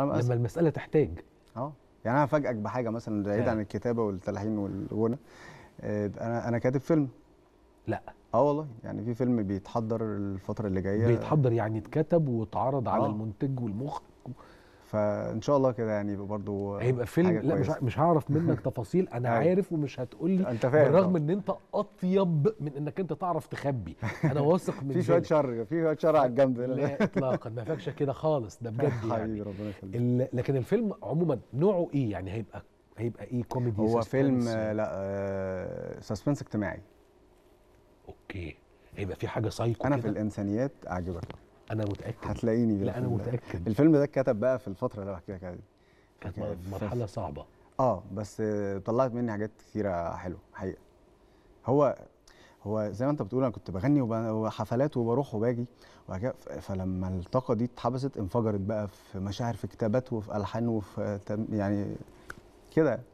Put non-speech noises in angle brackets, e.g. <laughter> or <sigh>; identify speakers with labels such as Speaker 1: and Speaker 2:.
Speaker 1: لما المساله تحتاج اه
Speaker 2: يعني انا هفاجئك بحاجه مثلا بعيد عن يعني. الكتابه والتلحين والغنى آه، انا انا كاتب فيلم لا اه والله يعني في فيلم بيتحضر الفتره اللي جايه بيتحضر يعني اتكتب واتعرض على آه. المنتج والمخرج فان شاء الله كده يعني يبقى برضه هيبقى فيلم لا مش مش هعرف منك <laughs> تفاصيل انا أيوة. عارف ومش هتقول لي انت فاهم بالرغم
Speaker 1: ان انت اطيب من انك انت تعرف تخبي انا واثق من <laughs> في شويه شر
Speaker 2: في شويه شر على الجنب لا <laughs> اطلاقا
Speaker 1: ما فيكش كده خالص ده بجد يعني حبيبي ربنا يخليك لكن الفيلم عموما نوعه ايه يعني هيبقى هيبقى ايه كوميدي هو فيلم لا
Speaker 2: آه سسبنس اجتماعي اوكي هيبقى في حاجه سايكو انا كده. في الانسانيات اعجبك انا متاكد هتلاقيني لا انا متاكد الفيلم ده اتكتب بقى في الفتره اللي بحكي لك عليها كانت مرحله صعبه اه بس طلعت مني حاجات كثيره حلوه حقيقه هو هو زي ما انت بتقول انا كنت بغني وحفلات وبروح وباجي فلما الطاقه دي اتحبست انفجرت بقى في مشاعر في كتابات وفي الحان وفي يعني كده